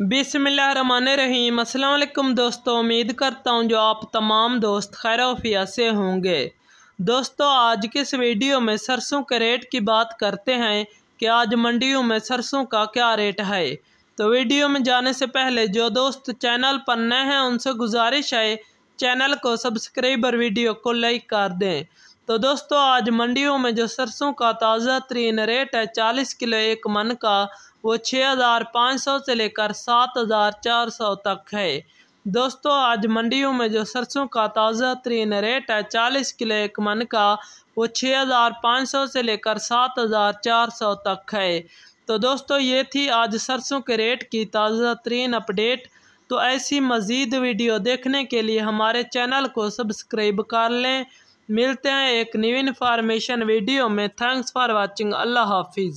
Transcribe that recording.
रहीम अल्लाम दोस्तों उम्मीद करता हूँ जो आप तमाम दोस्त खैर उफिया से होंगे दोस्तों आज के इस वीडियो में सरसों के रेट की बात करते हैं कि आज मंडियों में सरसों का क्या रेट है तो वीडियो में जाने से पहले जो दोस्त चैनल पर नए हैं उनसे गुजारिश है चैनल को सब्सक्राइब और वीडियो को लाइक कर दें तो दोस्तों आज मंडियों में जो सरसों का ताज़ा तरीन रेट है चालीस किलो एक मन का वो छः हज़ार पाँच सौ से लेकर सात हज़ार चार सौ तक है दोस्तों आज मंडियों में जो सरसों का ताज़ा तरीन रेट है चालीस किलो एक मन का वो छः हज़ार पाँच सौ से लेकर सात हज़ार चार सौ तक है तो दोस्तों ये थी आज सरसों के रेट की ताज़ा तरीन अपडेट तो ऐसी मज़ीद वीडियो देखने के लिए हमारे चैनल को सब्सक्राइब कर लें मिलते हैं एक न्यू इन्फॉर्मेशन वीडियो में थैंक्स फॉर वाचिंग अल्लाह हाफिज़